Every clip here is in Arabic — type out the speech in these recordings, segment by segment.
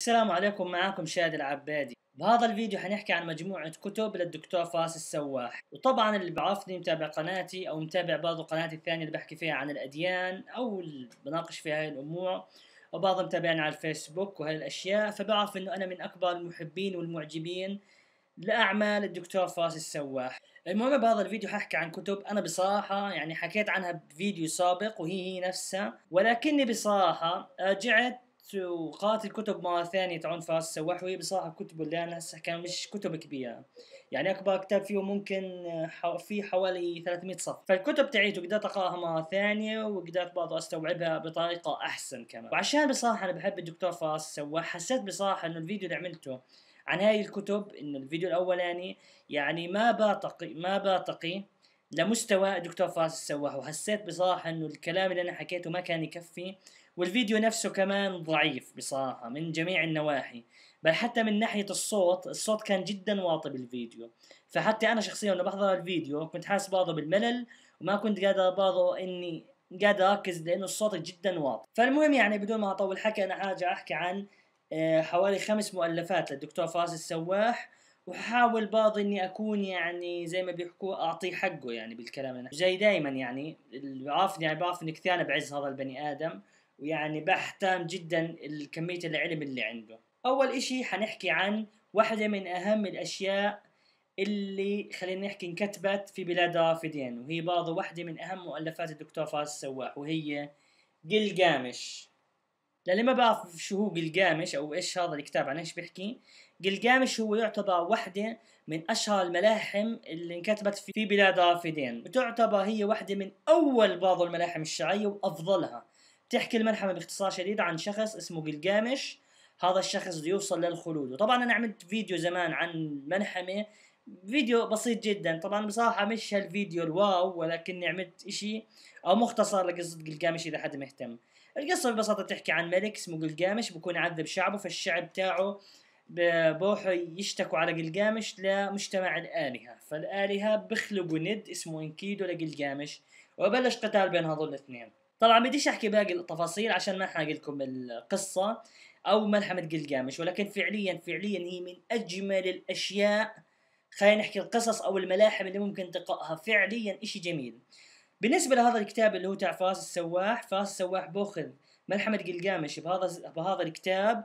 السلام عليكم معاكم شادي العبادي بهذا الفيديو حنحكي عن مجموعة كتب للدكتور فاس السواح وطبعا اللي بيعرفني متابع قناتي او متابع برضه قناتي الثانية اللي بحكي فيها عن الاديان او بناقش فيها هاي الامور وبعضهم متابعني على الفيسبوك وهي الاشياء فبعرف انه انا من اكبر المحبين والمعجبين لاعمال الدكتور فاس السواح المهم بهذا الفيديو ححكي عن كتب انا بصراحه يعني حكيت عنها بفيديو سابق وهي هي نفسها ولكني بصراحه رجعت آه، وقرات الكتب مره ثانيه تعون فراس السواح وهي بصراحه كتبه اللي انا هسه كان مش كتب كبيره يعني اكبر كتاب فيه ممكن آه، في حوالي 300 صف فالكتب تعيته قدرت اقراها مره ثانيه وقدرت برضه استوعبها بطريقه احسن كمان وعشان بصراحه انا بحب الدكتور فراس السواح حسيت بصراحه انه الفيديو اللي عملته عن هاي الكتب انه الفيديو الاولاني يعني ما باتقي ما باتقي لمستوى الدكتور فراس السواح وحسيت بصراحه انه الكلام اللي انا حكيته ما كان يكفي والفيديو نفسه كمان ضعيف بصراحة من جميع النواحي بل حتى من ناحية الصوت الصوت كان جدا واطي بالفيديو فحتى أنا شخصيا وأنا بحضر الفيديو كنت حاسس برضه بالملل وما كنت قادر برضه إني قادر أركز لأنه الصوت جدا واطي فالمهم يعني بدون ما أطول حكي أنا حاجة أحكي عن آه، حوالي خمس مؤلفات للدكتور فراس السواح وحاول برضه اني اكون يعني زي ما بيحكوا اعطيه حقه يعني بالكلام أنا. زي دائما يعني اللي بيعرفني يعني بيعرف انه كثير انا بعز هذا البني ادم ويعني بحتام جدا كمية العلم اللي عنده أول إشي حنحكي عن واحدة من أهم الأشياء اللي خلينا نحكي انكتبت في بلاد رافدين وهي برضه واحدة من أهم مؤلفات الدكتور فارس السواح وهي جلجامش للي ما بعرف شو هو جلجامش أو إيش هذا الكتاب عن إيش بيحكي جلجامش هو يعتبر واحدة من أشهر الملاحم اللي انكتبت في بلاد رافدين وتعتبر هي واحدة من أول بعض الملاحم الشعرية وأفضلها تحكي الملحمه باختصار شديد عن شخص اسمه جلجامش هذا الشخص بده يوصل للخلود وطبعا انا عملت فيديو زمان عن الملحمه فيديو بسيط جدا طبعا بصراحة مش هالفيديو الواو ولكني عملت اشي او مختصر لقصة جلجامش اذا حد مهتم القصة ببساطة تحكي عن ملك اسمه جلجامش بكون يعذب شعبه فالشعب تاعه بروحوا يشتكوا على جلجامش لمجتمع الآلهة فالآلهة بخلقوا ند اسمه انكيدو لجلجامش وبلش قتال بين هذول الاثنين طبعا بديش احكي باقي التفاصيل عشان ما حاقي لكم القصه او ملحمه قلقامش ولكن فعليا فعليا هي من اجمل الاشياء خلينا نحكي القصص او الملاحم اللي ممكن تقراها فعليا اشي جميل بالنسبه لهذا الكتاب اللي هو تاع فاس السواح فاس السواح بوخذ ملحمه قلقامش بهذا بهذا الكتاب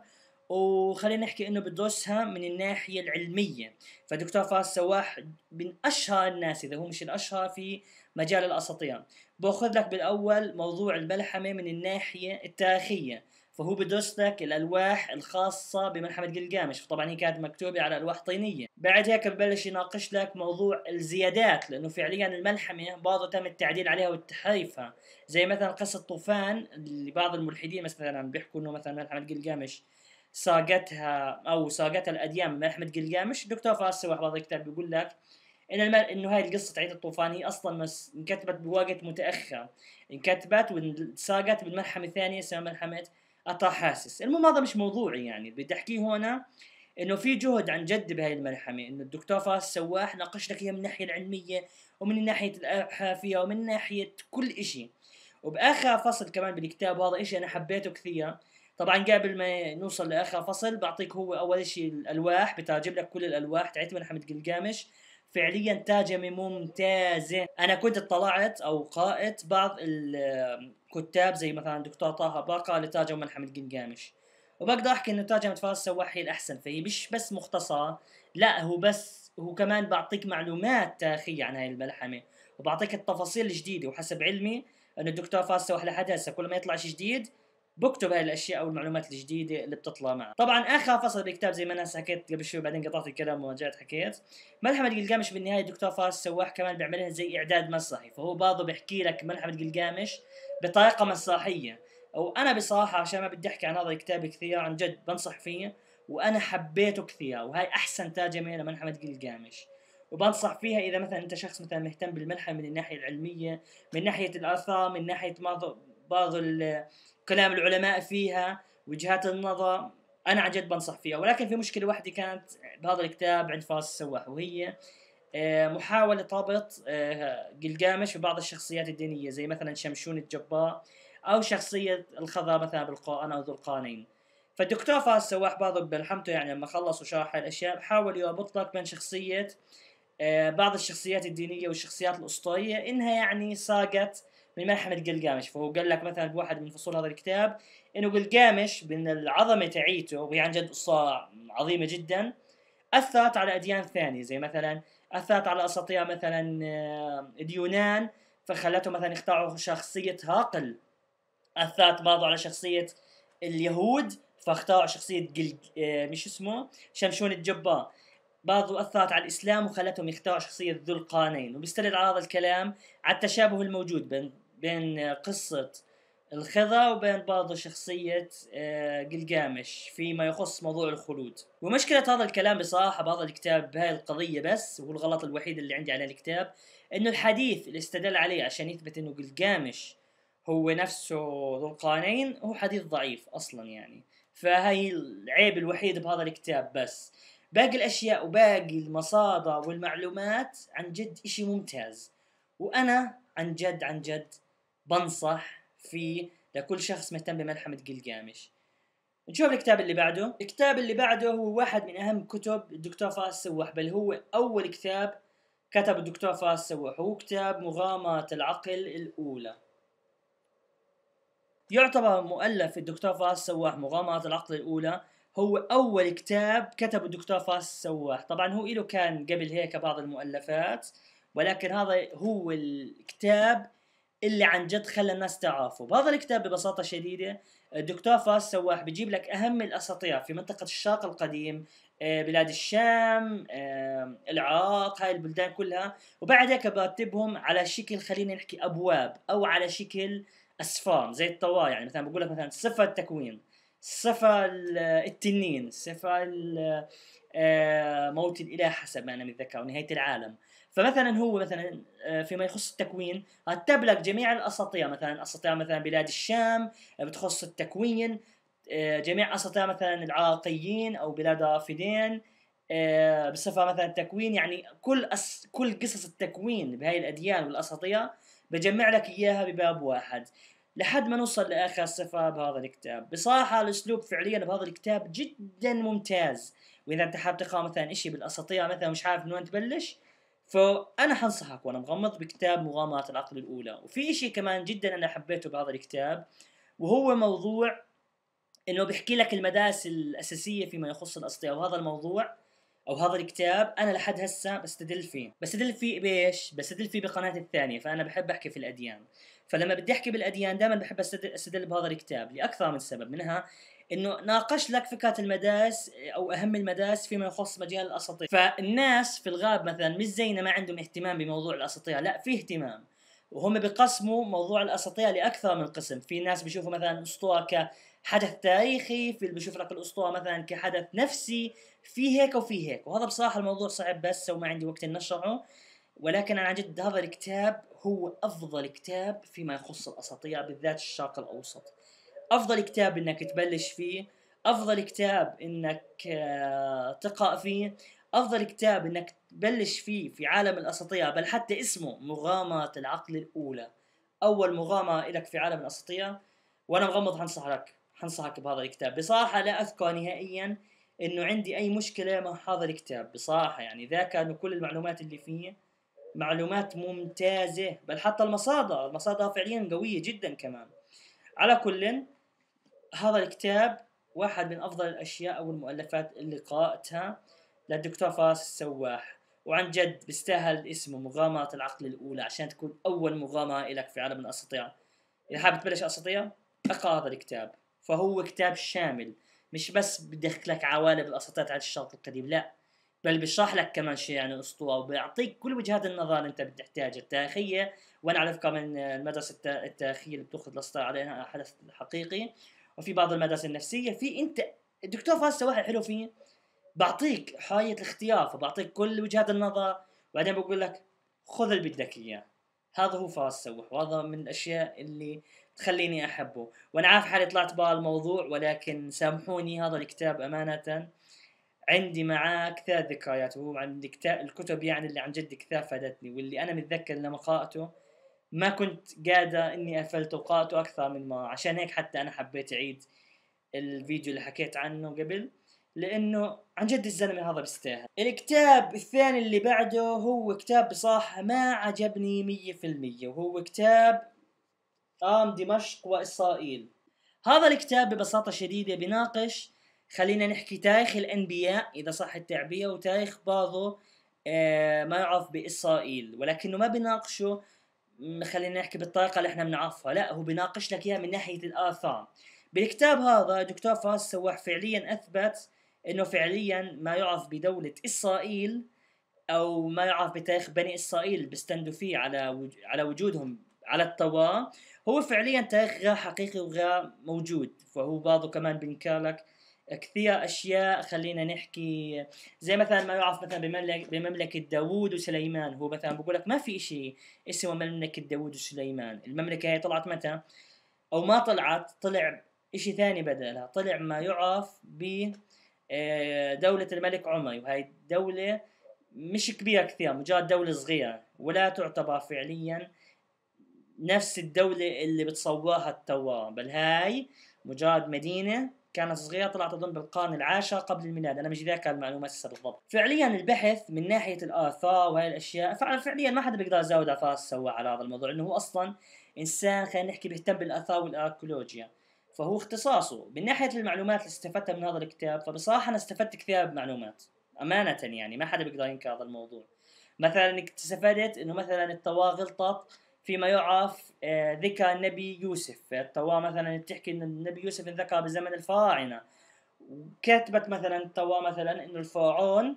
وخلينا نحكي انه بدرسها من الناحيه العلميه فدكتور فاس سواح من اشهر الناس اذا هو مش الاشهر في مجال الاساطير باخذ لك بالاول موضوع الملحمه من الناحيه التاريخيه فهو بدرس لك الالواح الخاصه بملحمه جلجامش طبعا هي كانت مكتوبه على الواح طينيه بعد هيك ببلش يناقش لك موضوع الزيادات لانه فعليا الملحمه برضه تم التعديل عليها وتحريفها زي مثلا قصه طوفان اللي بعض الملحدين مثلا بيحكوا انه مثلا ملحمه جلجامش ساقتها او ساقتها الاديان ملحمه جلجامش دكتور فاس سواح الكتاب بيقول لك انه انه هاي القصه الطوفان هي اصلا مس... انكتبت بوقت متاخر انكتبت وانساقت بالملحمه الثانيه اسمها ملحمه أطاحاسس المهم هذا مش موضوعي يعني بدي احكيه هنا انه في جهد عن جد بهاي الملحمه انه الدكتور فاس سواح ناقش لك اياها من الناحيه العلميه ومن ناحيه الحافيه ومن ناحيه كل إشي وباخر فصل كمان بالكتاب وهذا إشي انا حبيته كثير طبعا قبل ما نوصل لاخر فصل بعطيك هو اول شيء الالواح بتعجب لك كل الالواح تاعت ملحمه قلقامش فعليا ترجمه ممتازه انا كنت اطلعت او قرات بعض الكتاب زي مثلا دكتور طه باقه اللي ترجم ملحمه جنجامش وبقدر احكي انه ترجمه فارس سواح هي الاحسن فهي مش بس مختصره لا هو بس هو كمان بعطيك معلومات تاريخيه عن هاي الملحمه وبعطيك التفاصيل الجديده وحسب علمي انه الدكتور فارس سواح لحد هسه كل ما يطلع شيء جديد بكتب هاي الاشياء او المعلومات الجديده اللي بتطلع معه طبعا اخر فصل بالكتاب زي ما انا حكيت قبل شوي بعدين قطعت الكلام ورجعت حكيت ملحمه قلقامش بالنهايه دكتور فارس سواح كمان بيعملها زي اعداد مسرحي فهو برضه بيحكي لك ملحمه قلقامش بطريقه مسرحيه وانا بصراحه عشان ما بدي احكي عن هذا الكتاب كثير عن جد بنصح فيه وانا حبيته كثير وهاي احسن ترجمه لملحمه قلقامش وبنصح فيها اذا مثلا انت شخص مثلا مهتم بالملحمه من الناحيه العلميه من ناحيه الاثار من ناحيه بعض بعض كلام العلماء فيها وجهات النظر انا عن جد بنصح فيها ولكن في مشكله واحده كانت بهذا الكتاب عند فارس السواح وهي آه، محاولة ربط قلقامش آه، ببعض الشخصيات الدينية زي مثلا شمشون الجبار أو شخصية الخضر مثلا بالقرآن أو ذو القانين فالدكتور فارس السواح برضه بلحمته يعني لما خلص وشرح الأشياء حاول يربط لك بين شخصية آه، بعض الشخصيات الدينية والشخصيات الأسطورية إنها يعني ساقت من ملحمة قلقامش فهو قال لك مثلا بواحد من فصول هذا الكتاب انه قلقامش من العظمة تعيته وهي عن جد قصة عظيمة جدا اثرت على اديان ثانية زي مثلا اثرت على اساطير مثلا آه، اليونان فخلته مثلا يختاروا شخصية هاقل اثرت برضه على شخصية اليهود فاختاروا شخصية قلق آه، مش اسمه شمشون الجبار برضو أثرت على الإسلام وخلتهم يختاروا شخصية ذو القرنين وبيستند على هذا الكلام على التشابه الموجود بين بين قصة الخضع وبين برضه شخصية قلقامش آه، فيما يخص موضوع الخلود ومشكلة هذا الكلام بصراحة بهذا الكتاب بهاي القضية بس وهو الغلط الوحيد اللي عندي على الكتاب انه الحديث اللي استدل عليه عشان يثبت انه قلقامش هو نفسه ذو القانين هو حديث ضعيف اصلا يعني فهي العيب الوحيد بهذا الكتاب بس باقي الاشياء وباقي المصادر والمعلومات عن جد اشي ممتاز وانا عن جد عن جد بنصح فيه لكل شخص مهتم بملحمة جلجامش نشوف الكتاب اللي بعده الكتاب اللي بعده هو واحد من أهم كتب الدكتور فاس سواح بل هو أول كتاب كتب الدكتور فاس سواح هو كتاب مغامرة العقل الأولى يعتبر مؤلف الدكتور فاس سواح مغامرة العقل الأولى هو أول كتاب كتبه الدكتور فاس السواح طبعا هو إله كان قبل هيك بعض المؤلفات ولكن هذا هو الكتاب اللي عن جد خلى الناس تعرفه بهذا الكتاب ببساطه شديده الدكتور آه، فاس سواح بجيب لك اهم الاساطير في منطقه الشرق القديم آه، بلاد الشام آه، العراق هاي البلدان كلها وبعد هيك برتبهم على شكل خلينا نحكي ابواب او على شكل اسفار زي الطوارئ يعني مثلا بقول لك مثلا صفه التكوين صفه التنين صفه موت الاله حسب ما انا متذكر نهايه العالم فمثلا هو مثلا آه، فيما يخص التكوين رتب لك جميع الاساطير مثلا اساطير مثلا بلاد الشام بتخص التكوين آه، جميع اساطير مثلا العراقيين او بلاد الرافدين آه، بصفه مثلا تكوين يعني كل أس كل قصص التكوين بهاي الاديان والاساطير بجمع لك اياها بباب واحد لحد ما نوصل لاخر صفه بهذا الكتاب بصراحه الاسلوب فعليا بهذا الكتاب جدا ممتاز واذا انت حابب تقرا مثلا شيء بالاساطير مثلا مش عارف من وين تبلش فانا حنصحك وانا مغمض بكتاب مغامره العقل الاولى وفي شيء كمان جدا انا حبيته بهذا الكتاب وهو موضوع انه بيحكي لك المدارس الاساسيه فيما يخص الاصدقاء وهذا الموضوع او هذا الكتاب انا لحد هسه بستدل فيه بستدل فيه بايش بستدل فيه بقناتي الثانيه فانا بحب احكي في الاديان فلما بدي احكي بالاديان دائما بحب أستدل بهذا الكتاب لاكثر من سبب منها انه ناقش لك فكره المدارس او اهم المدارس فيما يخص مجال الاساطير فالناس في الغاب مثلا مش زينا ما عندهم اهتمام بموضوع الاساطير لا في اهتمام وهم بيقسموا موضوع الاساطير لاكثر من قسم في ناس بيشوفوا مثلا اسطوره كحدث تاريخي في اللي بيشوف لك الاسطوره مثلا كحدث نفسي في هيك وفي هيك وهذا بصراحه الموضوع صعب بس وما عندي وقت نشرحه ولكن انا عن جد هذا الكتاب هو افضل كتاب فيما يخص الاساطير بالذات الشرق الاوسط افضل كتاب انك تبلش فيه افضل كتاب انك آه، تقرا فيه افضل كتاب انك تبلش فيه في عالم الاساطير بل حتى اسمه مغامره العقل الاولى اول مغامره لك في عالم الاساطير وانا مغمض حنصح لك حنصحك بهذا الكتاب بصراحه لا اذكر نهائيا انه عندي اي مشكله مع هذا الكتاب بصراحه يعني ذاك انه كل المعلومات اللي فيه معلومات ممتازه بل حتى المصادر المصادر فعليا قويه جدا كمان على كل هذا الكتاب واحد من أفضل الأشياء أو المؤلفات اللي قرأتها للدكتور فارس السواح وعن جد بيستاهل اسمه مغامرة العقل الأولى عشان تكون أول مغامرة لك في عالم الأساطير إذا حابب تبلش أساطير اقرأ هذا الكتاب فهو كتاب شامل مش بس بدخلك عوالم الأساطير على الشرق القديم لا بل بيشرح لك كمان شيء عن الأسطورة وبيعطيك كل وجهات النظر اللي أنت بتحتاجها التاريخية وأنا على فكرة من المدرسة التاريخية اللي بتأخذ الأساطير عليها حدث حقيقي وفي بعض المدارس النفسيه في انت الدكتور فاز واحد حلو فيه بعطيك حريه الاختيار فبعطيك كل وجهات النظر وبعدين بقول لك خذ اللي بدك اياه هذا هو فاز سوح وهذا من الاشياء اللي تخليني احبه وانا عارف حالي طلعت بالموضوع ولكن سامحوني هذا الكتاب امانه عندي معاه كثير ذكريات وهو عن الكتاب الكتب يعني اللي عن جد كثير فادتني واللي انا متذكر لما قرأته ما كنت قادر اني افلت اوقاته اكثر من مره عشان هيك حتى انا حبيت اعيد الفيديو اللي حكيت عنه قبل لانه عن جد الزلمه هذا بيستاهل الكتاب الثاني اللي بعده هو كتاب بصراحه ما عجبني مية في المية وهو كتاب ام دمشق واسرائيل هذا الكتاب ببساطه شديده بناقش خلينا نحكي تاريخ الانبياء اذا صح التعبير وتاريخ بعضه آه، ما يعرف باسرائيل ولكنه ما بناقشه خلينا نحكي بالطريقه اللي احنا بنعرفها لا هو بيناقش لك اياها من ناحيه الاثار بالكتاب هذا دكتور فاس سواح فعليا اثبت انه فعليا ما يعرف بدوله اسرائيل او ما يعرف بتاريخ بني اسرائيل بيستندوا فيه على على وجودهم على التوراه هو فعليا تاريخ غير حقيقي وغير موجود فهو برضه كمان بينكر لك كثير اشياء خلينا نحكي زي مثلا ما يعرف مثلا بمملكه بمملكه داوود وسليمان هو مثلا بقول لك ما في شيء اسمه مملكه داوود وسليمان المملكه هي طلعت متى او ما طلعت طلع شيء ثاني بدلها طلع ما يعرف ب آه، دولة الملك عمري وهي دولة مش كبيرة كثير مجرد دولة صغيرة ولا تعتبر فعليا نفس الدولة اللي بتصورها التوراة بل هاي مجرد مدينة كانت صغيرة طلعت أظن بالقرن العاشر قبل الميلاد أنا مش ذاكر المعلومة هسه بالضبط فعليا البحث من ناحية الآثار وهي الأشياء فعليا ما حدا بيقدر يزود آثار فارس سوى على هذا الموضوع لأنه هو أصلا إنسان خلينا نحكي بيهتم بالآثار والأركيولوجيا فهو اختصاصه من ناحية المعلومات اللي استفدتها من هذا الكتاب فبصراحة أنا استفدت كثير بمعلومات أمانة يعني ما حدا بيقدر ينكر هذا الموضوع مثلا استفدت انه مثلا الطواه غلطت فيما يعرف آه، ذكى النبي يوسف التوراة مثلا تحكي ان النبي يوسف انذكر بزمن الفراعنة وكتبت مثلا التوراة مثلا انه الفرعون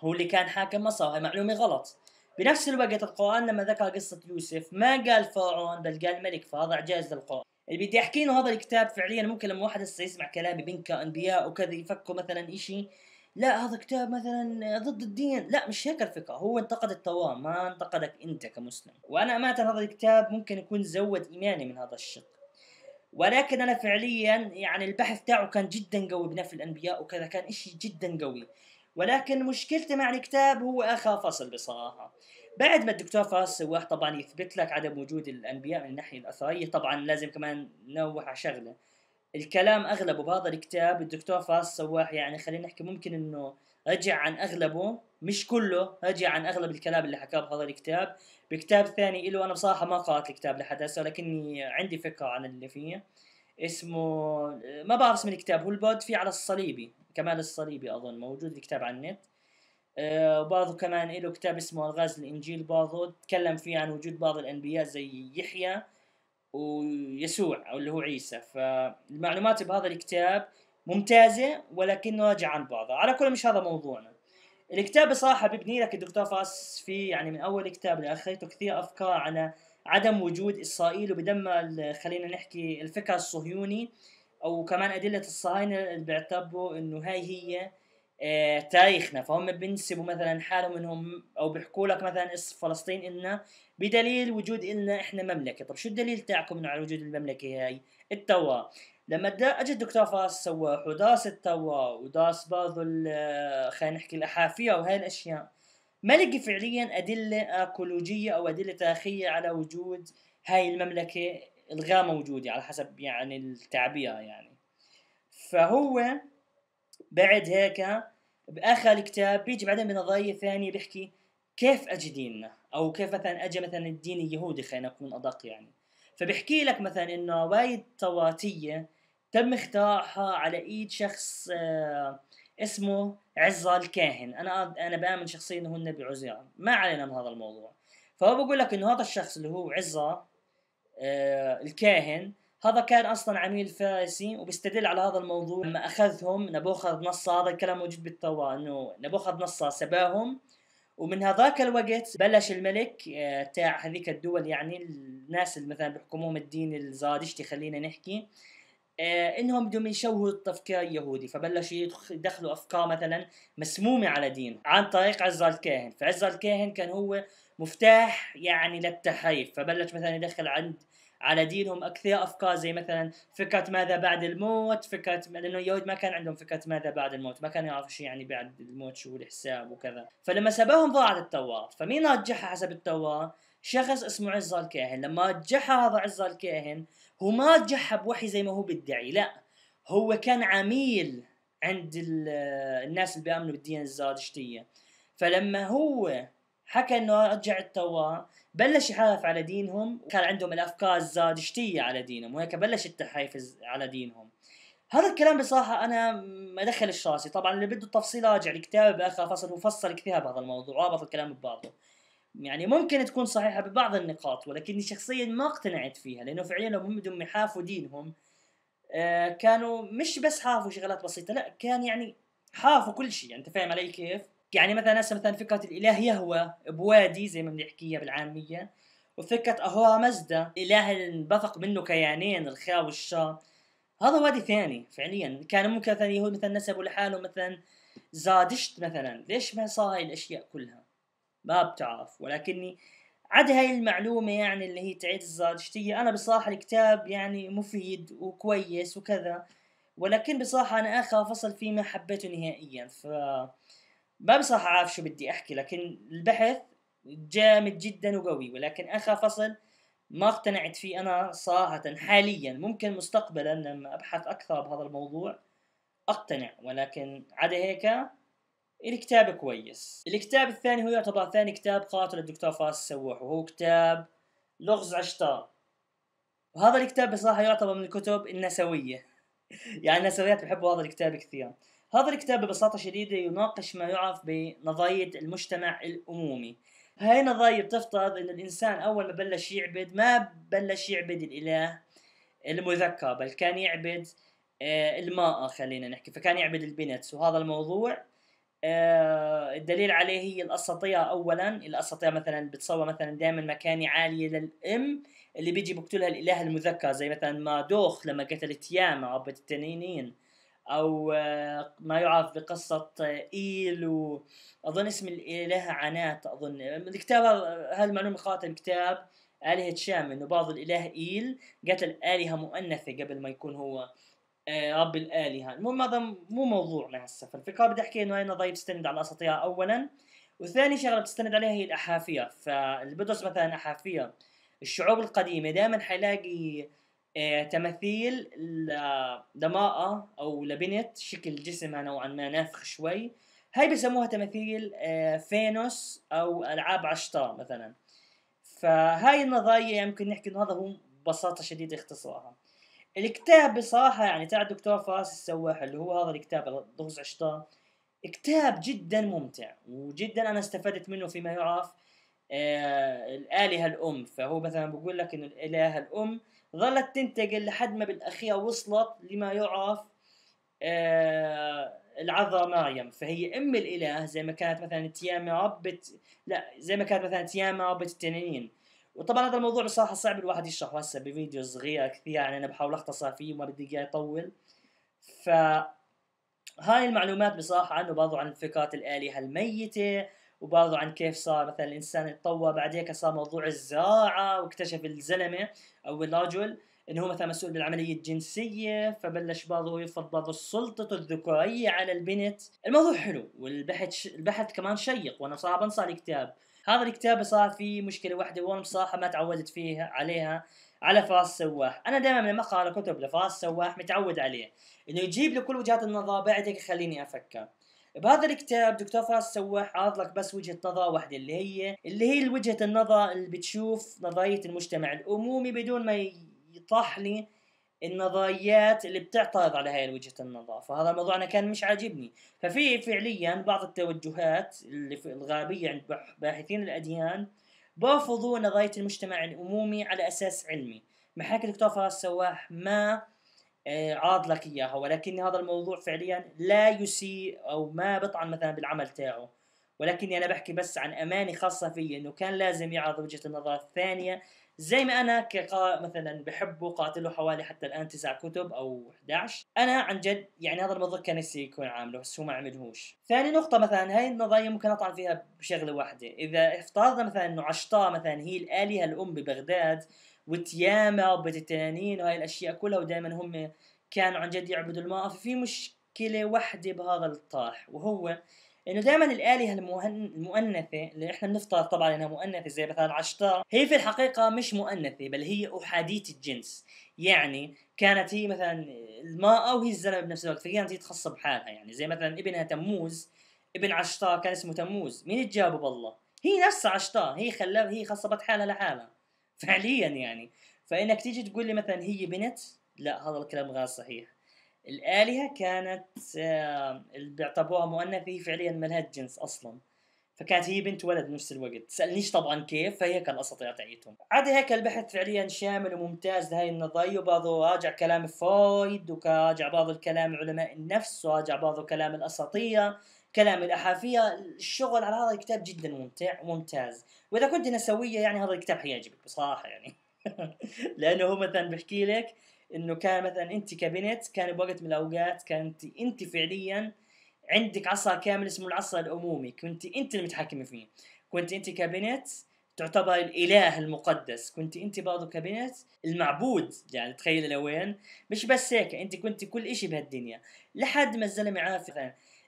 هو اللي كان حاكم مصر هي معلومة غلط بنفس الوقت القرآن لما ذكر قصة يوسف ما قال فرعون بل قال ملك فهذا اعجاز للقرآن اللي بدي احكي انه هذا الكتاب فعليا ممكن لما واحد هسه يسمع كلامي بينكر انبياء وكذا يفكر مثلا اشي لا هذا كتاب مثلا ضد الدين لا مش هيك الفكره هو انتقد التوراه ما انتقدك انت كمسلم وانا امانه هذا الكتاب ممكن يكون زود ايماني من هذا الشق ولكن انا فعليا يعني البحث تاعه كان جدا قوي بنفي الانبياء وكذا كان اشي جدا قوي ولكن مشكلتي مع الكتاب هو اخر فصل بصراحه بعد ما الدكتور فاس سواه طبعا يثبت لك عدم وجود الانبياء من الناحيه الاثريه طبعا لازم كمان نوح على شغله الكلام اغلبه بهذا الكتاب الدكتور فاس سواح يعني خلينا نحكي ممكن انه رجع عن اغلبه مش كله رجع عن اغلب الكلام اللي حكاه بهذا الكتاب بكتاب ثاني له انا بصراحه ما قرات الكتاب لحد هسه ولكني عندي فكره عن اللي فيه اسمه ما بعرف اسم الكتاب هو البود في على الصليبي كمال الصليبي اظن موجود الكتاب على النت آه، وبرضه كمان له كتاب اسمه الغاز الانجيل برضه تكلم فيه عن وجود بعض الانبياء زي يحيى ويسوع او اللي هو عيسى فالمعلومات بهذا الكتاب ممتازه ولكنه راجع عن بعضها على كل مش هذا موضوعنا الكتاب بصراحه ببني لك الدكتور فاس فيه يعني من اول كتاب لاخرته كثير افكار على عدم وجود اسرائيل وبدم خلينا نحكي الفكر الصهيوني او كمان ادله الصهاينه اللي بيعتبروا انه هاي هي آه، تاريخنا فهم بينسبوا مثلا حالهم انهم او بيحكوا لك مثلا اسم فلسطين النا بدليل وجود النا احنا مملكه طب شو الدليل تاعكم على وجود المملكه هاي التوا لما اجى الدكتور فاس السواح وداس التوا وداس برضه آه، خلينا نحكي الاحافيه وهي الاشياء ما لقي فعليا ادله اكولوجيه او ادله تاريخيه على وجود هاي المملكه الغامه موجوده على حسب يعني التعبير يعني فهو بعد هيك باخر الكتاب بيجي بعدين بنظريه ثانيه بيحكي كيف اجي ديننا او كيف مثلا اجى مثلا الدين اليهودي خلينا نكون ادق يعني فبحكي لك مثلا انه وايد تواتيه تم اختراعها على ايد شخص آه اسمه عزة الكاهن انا انا بامن شخصيا انه هو النبي عزيان ما علينا من هذا الموضوع فهو بقول لك انه هذا الشخص اللي هو عزة آه الكاهن هذا كان اصلا عميل فارسي وبيستدل على هذا الموضوع لما اخذهم نبوخذ نصر هذا الكلام موجود بالتوراة انه نبوخذ نصر سباهم ومن هذاك الوقت بلش الملك آه، تاع هذيك الدول يعني الناس اللي مثلا بيحكموهم الدين الزادشتي خلينا نحكي آه، انهم بدهم يشوهوا التفكير اليهودي فبلشوا يدخلوا افكار مثلا مسمومه على دين عن طريق عز الكاهن فعز الكاهن كان هو مفتاح يعني للتحريف فبلش مثلا يدخل عند على دينهم اكثر افكار زي مثلا فكره ماذا بعد الموت فكره لانه اليهود ما كان عندهم فكره ماذا بعد الموت ما كانوا يعرفوا شيء يعني بعد الموت شو الحساب وكذا فلما سباهم ضاعت التوراه فمين رجحها حسب التوراه شخص اسمه عزة الكاهن لما رجحها هذا عزة الكاهن هو ما رجحها بوحي زي ما هو بيدعي لا هو كان عميل عند الناس اللي بيامنوا بالدين الزرادشتيه فلما هو حكى انه رجع التوراه بلش يحارف على دينهم كان عندهم الافكار الزادشتيه على دينهم وهيك بلش التحيف على دينهم هذا الكلام بصراحه انا ما دخلش راسي طبعا اللي بده التفصيل راجع الكتاب باخر فصل وفصل كثير بهذا الموضوع ورابط الكلام ببعضه يعني ممكن تكون صحيحه ببعض النقاط ولكني شخصيا ما اقتنعت فيها لانه فعليا لو هم بدهم يحافوا دينهم آه، كانوا مش بس حافوا شغلات بسيطه لا كان يعني حافوا كل شيء يعني انت فاهم علي كيف؟ يعني مثلا هسه مثلا فكره الاله يهوى بوادي زي ما بنحكيها بالعاميه وفكره اهورا مزدا اله انبثق منه كيانين الخير والشر هذا وادي ثاني فعليا كان ممكن مثلا يهود مثلا نسبوا لحاله مثلا زادشت مثلا ليش ما صار هاي الاشياء كلها ما بتعرف ولكني عد هاي المعلومة يعني اللي هي تعيد الزادشتية أنا بصراحة الكتاب يعني مفيد وكويس وكذا ولكن بصراحة أنا آخر فصل فيه ما حبيته نهائيا ف ما بصراحة عارف شو بدي أحكي لكن البحث جامد جدا وقوي ولكن آخر فصل ما اقتنعت فيه أنا صراحة حاليا ممكن مستقبلا لما أبحث أكثر بهذا الموضوع أقتنع ولكن عدا هيك الكتاب كويس الكتاب الثاني هو يعتبر ثاني كتاب قاتل للدكتور فارس السواح وهو كتاب لغز عشتار وهذا الكتاب بصراحة يعتبر من الكتب النسوية يعني النسويات بحبوا هذا الكتاب كثير هذا الكتاب ببساطة شديدة يناقش ما يعرف بنظرية المجتمع الأمومي هاي النظرية بتفترض أن الإنسان أول ما بلش يعبد ما بلش يعبد الإله المذكر بل كان يعبد آه، الماء خلينا نحكي فكان يعبد البنت وهذا الموضوع آه، الدليل عليه هي الأساطير أولا الأساطير مثلا بتصور مثلا دائما مكاني عالية للأم اللي بيجي بقتلها الإله المذكر زي مثلا ما دوخ لما قتلت ياما عبد التنينين او آه، ما يعرف بقصه آه، ايل واظن اسم الالهه عنات اظن الكتاب هالمعلومه آه، قراتها الكتاب آلهة شام انه بعض الاله ايل قتل آلهة مؤنثة قبل ما يكون هو رب الآلهة المهم هذا مو موضوعنا هسه فالفكرة بدي احكي انه هاي النظرية بتستند على الاساطير اولا وثاني شغلة بتستند عليها هي الاحافير فالبدرس مثلا احافير الشعوب القديمة دائما حيلاقي آه، تماثيل لامرأة أو لبنت شكل جسمها نوعا ما نافخ شوي هاي بسموها تماثيل آه، فينوس أو ألعاب عشتار مثلا فهاي النظرية يمكن نحكي إنه هذا هو ببساطة شديدة اختصارها الكتاب بصراحة يعني تاع الدكتور فراس السواح اللي هو هذا الكتاب ضغز عشتار كتاب جدا ممتع وجدا أنا استفدت منه فيما يعرف آه الآلهة الأم فهو مثلا بقول لك إنه الآلهة الأم ظلت تنتقل لحد ما بالاخير وصلت لما يعرف آه العذراء مريم فهي ام الاله زي ما كانت مثلا تياما ربة لا زي ما كانت مثلا تياما ربة التنانين وطبعا هذا الموضوع بصراحه صعب الواحد يشرحه هسه بفيديو صغير كثير يعني انا بحاول اختصر فيه وما بدي اياه يطول ف هاي المعلومات بصراحة عنه برضو عن فكرة الآلهة الميتة وبرضه عن كيف صار مثلا الانسان بعد هيك صار موضوع الزراعه واكتشف الزلمه او الرجل انه هو مثلا مسؤول بالعمليه الجنسيه فبلش برضه يفرض برضه سلطته الذكوريه على البنت الموضوع حلو والبحث البحث كمان شيق وانا صراحه بنصح الكتاب هذا الكتاب صار فيه مشكله واحده وانا بصراحه ما تعودت فيها عليها على فراس سواح انا دائما لما اقرا كتب لفراس سواح متعود عليه انه يجيب لي كل وجهات النظر بعد هيك يخليني افكر بهذا الكتاب دكتور فراس سواح عرض لك بس وجهه نظر واحده اللي هي اللي هي وجهه النظر اللي بتشوف نظريه المجتمع الامومي بدون ما يطرح لي النظريات اللي بتعترض على هاي وجهه النظر فهذا الموضوع انا كان مش عاجبني ففي فعليا بعض التوجهات اللي في الغابيه عند باحثين الاديان برفضوا نظريه المجتمع الامومي على اساس علمي محاكي دكتور فراس سواح ما آه، عرض لك اياها ولكن هذا الموضوع فعليا لا يسيء او ما بطعن مثلا بالعمل تاعه ولكني انا بحكي بس عن اماني خاصه في انه كان لازم يعرض وجهه النظر الثانيه زي ما انا كقا مثلا بحبه قاتله حوالي حتى الان تسع كتب او 11 انا عن جد يعني هذا الموضوع كان نفسي يكون عامله بس هو ما عملهوش ثاني نقطه مثلا هاي النظريه ممكن اطعن فيها بشغله واحده اذا افترضنا مثلا انه عشتار مثلا هي الالهه الام ببغداد وتياما وبيت التنانين وهاي الاشياء كلها ودائما هم كانوا عن جد يعبدوا الماء ففي مشكله واحده بهذا الطرح وهو انه دائما الالهه المؤنثه اللي احنا بنفترض طبعا انها مؤنثه زي مثلا عشتار هي في الحقيقه مش مؤنثه بل هي احاديه الجنس يعني كانت هي مثلا الماء وهي الزلمه بنفس الوقت فكانت هي تخص بحالها يعني زي مثلا ابنها تموز ابن عشتار كان اسمه تموز مين تجابه بالله هي نفسها عشتار هي خلاها هي خصبت حالها لحالها فعليا يعني فانك تيجي تقول لي مثلا هي بنت لا هذا الكلام غير صحيح الآلهة كانت آه، اللي بيعتبروها مؤنثة هي فعليا لها جنس أصلا فكانت هي بنت ولد بنفس الوقت تسألنيش طبعا كيف فهي كان الأساطير تاعيتهم عاد هيك البحث فعليا شامل وممتاز لهي النظرية وبعضه راجع كلام فرويد وراجع بعض الكلام علماء النفس وراجع بعض كلام الأساطير كلام الأحافية الشغل على هذا الكتاب جدا ممتع وممتاز وإذا كنت نسوية يعني هذا الكتاب حيعجبك بصراحة يعني لأنه هو مثلا بحكي لك إنه كان مثلا أنت كبنت كان بوقت من الأوقات كانت أنت فعليا عندك عصا كامل اسمه العصا الأمومي كنت أنت المتحكمة فيه كنت أنت كبنت تعتبر الاله المقدس كنت انت برضه كبنت المعبود يعني تخيل لوين مش بس هيك انت كنت كل اشي بهالدنيا لحد ما الزلمه عارف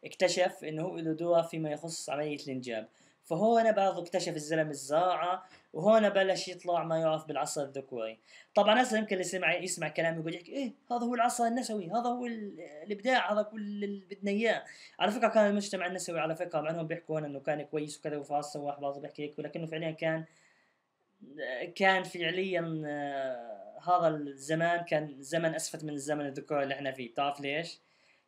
اكتشف انه هو له دور فيما يخص عمليه الانجاب فهون برضه اكتشف الزلم الزراعة وهون بلش يطلع ما يعرف بالعصر الذكوري طبعا هسه يمكن اللي يسمع يسمع كلامي يقول يحكي ايه هذا هو العصر النسوي هذا هو الابداع هذا كل اللي بدنا اياه على فكره كان المجتمع النسوي على فكره مع انهم بيحكوا انه كان كويس وكذا وفاز سواح بعض بيحكي هيك ولكنه فعليا كان كان فعليا آه، هذا الزمان كان زمن اسفت من الزمن الذكوري اللي احنا فيه بتعرف ليش؟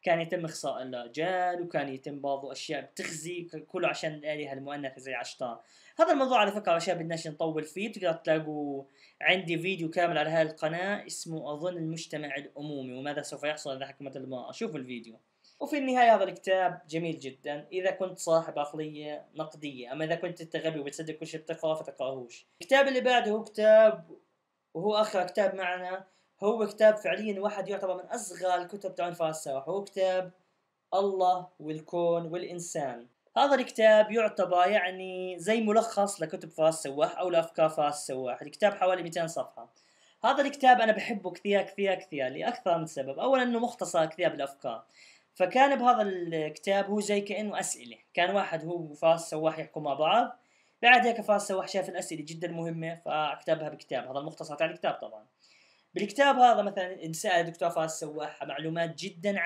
كان يتم إخصاء الرجال وكان يتم بعض أشياء بتخزي كله عشان الآلهة يعني المؤنثة زي عشتار هذا الموضوع على فكرة اشياء بدناش نطول فيه بتقدر تلاقوا عندي فيديو كامل على هاي القناة اسمه أظن المجتمع الأمومي وماذا سوف يحصل إذا حكمت المرأة شوفوا الفيديو وفي النهاية هذا الكتاب جميل جدا إذا كنت صاحب عقلية نقدية أما إذا كنت أنت غبي وبتصدق كل شيء بتقرأه فتقرأهوش الكتاب اللي بعده هو كتاب وهو آخر كتاب معنا هو كتاب فعليا واحد يعتبر من اصغر الكتب تبع الفلسفه هو كتاب الله والكون والانسان هذا الكتاب يعتبر يعني زي ملخص لكتب فاس السواح او لافكار فاس السواح الكتاب حوالي 200 صفحه هذا الكتاب انا بحبه كثير كثير كثير لاكثر من سبب اولا انه مختصر كثير بالافكار فكان بهذا الكتاب هو زي كانه اسئله كان واحد هو فاس سواح يحكوا مع بعض بعد هيك فاس سواح شاف الاسئله جدا مهمه فكتبها بكتاب هذا المختصر تاع الكتاب طبعا بالكتاب هذا مثلا انساء الدكتور فاس سواح معلومات جدا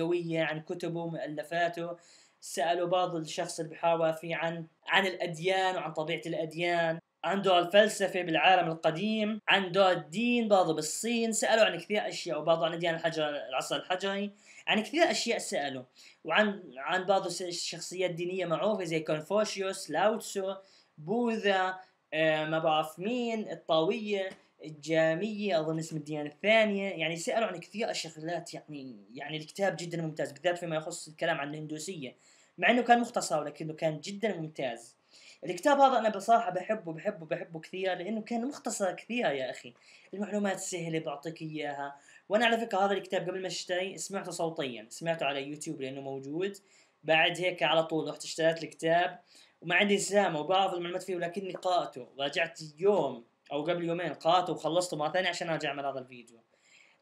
قويه عن كتبه ومؤلفاته سالوا بعض الشخص اللي بيحاول فيه عن عن الاديان وعن طبيعه الاديان عن دور الفلسفة بالعالم القديم عن دور الدين بعضه بالصين سألوا عن كثير أشياء وبعض عن أديان الحجر العصر الحجري عن يعني كثير أشياء سألوا وعن عن بعض الشخصيات الدينية معروفة زي كونفوشيوس لاوتسو بوذا آه ما بعرف مين الطاوية الجاميه اظن اسم الديانه الثانيه يعني سالوا عن كثير شغلات يعني يعني الكتاب جدا ممتاز بالذات فيما يخص الكلام عن الهندوسيه مع انه كان مختصر ولكنه كان جدا ممتاز الكتاب هذا انا بصراحه بحبه بحبه بحبه كثير لانه كان مختصر كثير يا اخي المعلومات سهله بعطيك اياها وانا على فكره هذا الكتاب قبل ما اشتري سمعته صوتيا سمعته على يوتيوب لانه موجود بعد هيك على طول رحت اشتريت الكتاب وما عندي سامة وبعض المعلومات فيه ولكني قرأته راجعت يوم او قبل يومين قراته وخلصته مره ثانيه عشان ارجع اعمل هذا الفيديو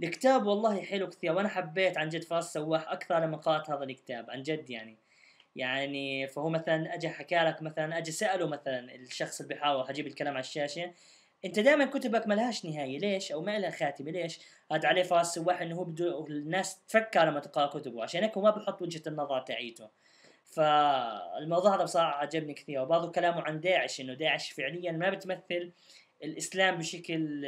الكتاب والله حلو كثير وانا حبيت عن جد فراس سواح اكثر لما قرات هذا الكتاب عن جد يعني يعني فهو مثلا اجى حكى لك مثلا اجى ساله مثلا الشخص اللي بيحاول حجيب الكلام على الشاشه انت دائما كتبك ما لهاش نهايه ليش او ما لها خاتمه ليش رد عليه فراس سواح انه هو بده الناس تفكر لما تقرا كتبه عشان هيك هو ما بحط وجهه النظر تاعيته فالموضوع هذا بصراحه عجبني كثير وبرضه كلامه عن داعش انه داعش فعليا ما بتمثل الاسلام بشكل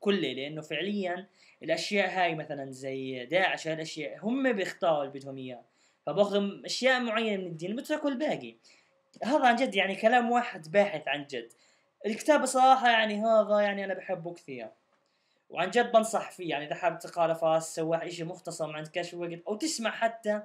كلي لانه فعليا الاشياء هاي مثلا زي داعش هالاشياء هم بيختاروا اللي بدهم اياه فباخذوا اشياء معينه من الدين بتركوا الباقي هذا عن جد يعني كلام واحد باحث عن جد الكتاب صراحة يعني هذا يعني أنا بحبه كثير وعن جد بنصح فيه يعني إذا حابب تقرأ فاس سواء إشي مختصر ما عندكش وقت أو تسمع حتى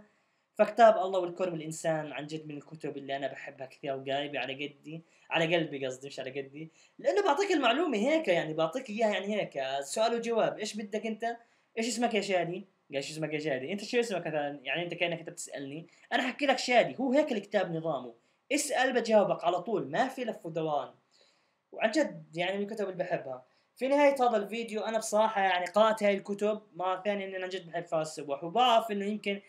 فكتاب الله والكرم الانسان عن جد من الكتب اللي انا بحبها كثير وقايبه على قدي على قلبي قصدي مش على قدي لانه بعطيك المعلومه هيك يعني بعطيك اياها يعني هيك سؤال وجواب ايش بدك انت ايش اسمك يا شادي قال شو اسمك يا شادي انت شو اسمك مثلا يعني انت كانك انت بتسالني انا حكي لك شادي هو هيك الكتاب نظامه اسال بجاوبك على طول ما في لف ودوران وعن جد يعني من الكتب اللي بحبها في نهاية هذا الفيديو أنا بصراحة يعني قرأت هاي الكتب مرة ثانية اني أنا جد بحب فارس السبوح وبعرف إنه يمكن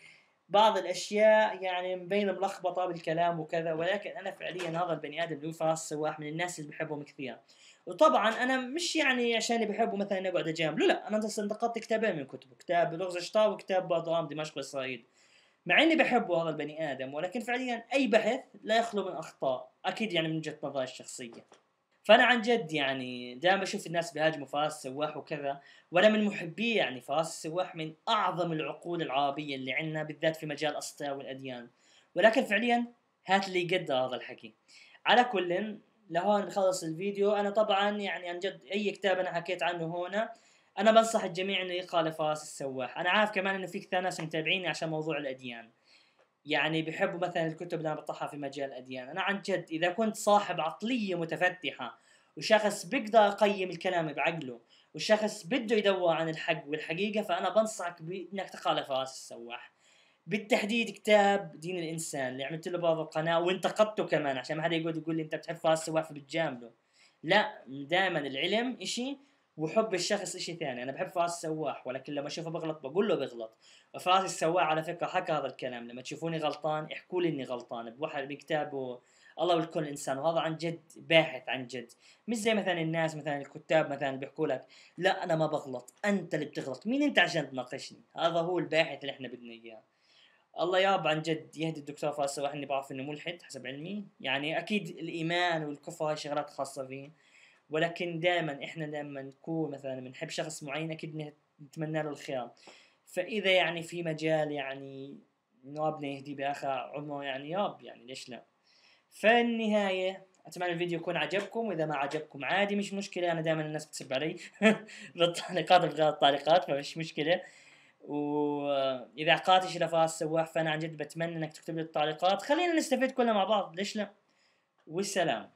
بعض الاشياء يعني مبينه ملخبطه بالكلام وكذا ولكن انا فعليا هذا البني ادم هو فراس سواح من الناس اللي بحبهم كثير وطبعا انا مش يعني عشان بحبه مثلا اقعد اجامله لا انا انتقدت كتابين من كتبه كتاب لغز شطا وكتاب ظلام دمشق والصعيد مع اني بحبه هذا البني ادم ولكن فعليا اي بحث لا يخلو من اخطاء اكيد يعني من وجهه نظري الشخصيه فانا عن جد يعني دائما بشوف الناس بيهاجموا فراس السواح وكذا وانا من محبي يعني فراس السواح من اعظم العقول العربيه اللي عندنا بالذات في مجال الاسطره والاديان ولكن فعليا هات اللي يقدر هذا الحكي على كل لهون نخلص الفيديو انا طبعا يعني عن جد اي كتاب انا حكيت عنه هنا انا بنصح الجميع انه يقرا لفراس السواح انا عارف كمان انه في كثير ناس متابعيني عشان موضوع الاديان يعني بيحبوا مثلا الكتب اللي انا بطرحها في مجال الاديان انا عن جد اذا كنت صاحب عقليه متفتحه وشخص بيقدر يقيم الكلام بعقله وشخص بده يدور عن الحق والحقيقه فانا بنصحك بانك تقال لفراس السواح بالتحديد كتاب دين الانسان اللي عملت له برضه قناه وانتقدته كمان عشان ما حدا يقعد يقول لي انت بتحب فراس السواح فبتجامله لا دائما العلم إشي وحب الشخص اشي ثاني انا بحب فراس السواح ولكن لما اشوفه بغلط بقول له بغلط فراس السواح على فكره حكى هذا الكلام لما تشوفوني غلطان احكوا لي اني غلطان بواحد بكتابه الله بالكل انسان وهذا عن جد باحث عن جد مش زي مثلا الناس مثلا الكتاب مثلا بيحكوا لك لا انا ما بغلط انت اللي بتغلط مين انت عشان تناقشني هذا هو الباحث اللي احنا بدنا اياه الله ياب عن جد يهدي الدكتور السواح اني بعرف انه ملحد حسب علمي يعني اكيد الايمان والكفر هاي شغلات خاصه فيه ولكن دائما احنا لما نكون مثلا بنحب شخص معين اكيد نتمنى له الخير فاذا يعني في مجال يعني انه ابنه يهدي باخر عمره يعني ياب يعني ليش لا فالنهايه اتمنى الفيديو يكون عجبكم واذا ما عجبكم عادي مش مشكله انا دائما الناس بتسب علي بالتعليقات بغير التعليقات فمش مشكله واذا عقاتي شي لفاس سواح فانا عن جد بتمنى انك تكتب لي التعليقات خلينا نستفيد كلنا مع بعض ليش لا والسلام